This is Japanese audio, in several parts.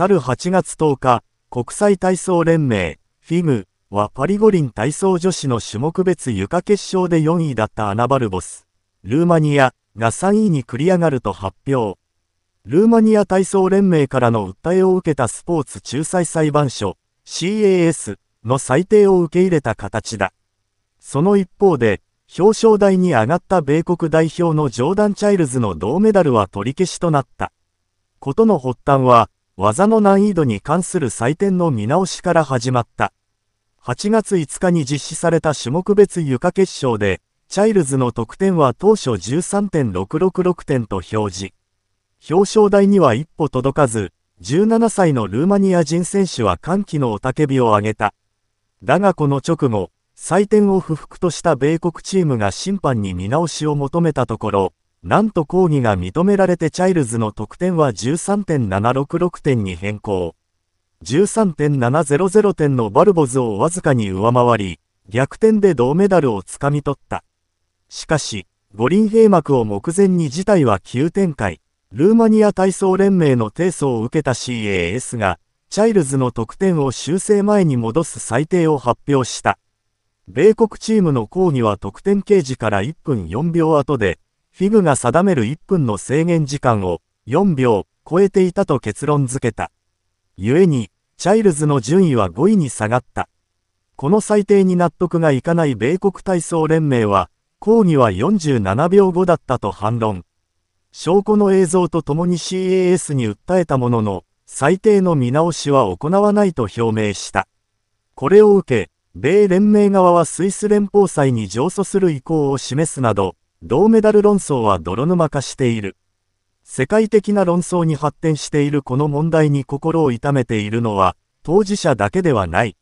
去る8月10日、国際体操連盟、FIM はパリ五輪体操女子の種目別床決勝で4位だったアナバルボス、ルーマニアが3位に繰り上がると発表。ルーマニア体操連盟からの訴えを受けたスポーツ仲裁裁判所 CAS の裁定を受け入れた形だ。その一方で、表彰台に上がった米国代表のジョーダン・チャイルズの銅メダルは取り消しとなった。ことの発端は、技の難易度に関する採点の見直しから始まった。8月5日に実施された種目別床決勝で、チャイルズの得点は当初13.666点と表示。表彰台には一歩届かず、17歳のルーマニア人選手は歓喜の雄たけびを上げた。だがこの直後、採点を不服とした米国チームが審判に見直しを求めたところ、なんと講義が認められてチャイルズの得点は13.766点に変更。13.700点のバルボズをわずかに上回り、逆転で銅メダルをつかみ取った。しかし、五輪閉幕を目前に事態は急展開。ルーマニア体操連盟の提訴を受けた CAS が、チャイルズの得点を修正前に戻す裁定を発表した。米国チームの抗議は得点掲示から1分4秒後で、フィグが定める1分の制限時間を4秒超えていたと結論付けた。故に、チャイルズの順位は5位に下がった。この裁定に納得がいかない米国体操連盟は、抗議は47秒後だったと反論。証拠の映像とともに CAS に訴えたものの、裁定の見直しは行わないと表明した。これを受け、米連盟側はスイス連邦裁に上訴する意向を示すなど、銅メダル論争は泥沼化している。世界的な論争に発展しているこの問題に心を痛めているのは、当事者だけではない。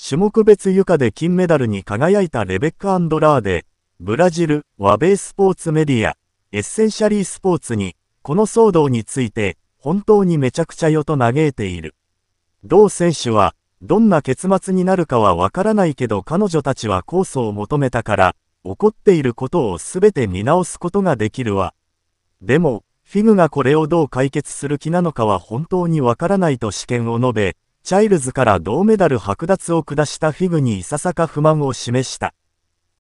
種目別床で金メダルに輝いたレベッカ・アンドラーデ、ブラジル、和米スポーツメディア、エッセンシャリースポーツに、この騒動について、本当にめちゃくちゃよと嘆いている。同選手は、どんな結末になるかはわからないけど彼女たちは控訴を求めたから、起こっていることを全て見直すことができるわ。でも、フィグがこれをどう解決する気なのかは本当にわからないと試験を述べ、チャイルズから銅メダル剥奪を下したフィグにいささか不満を示した。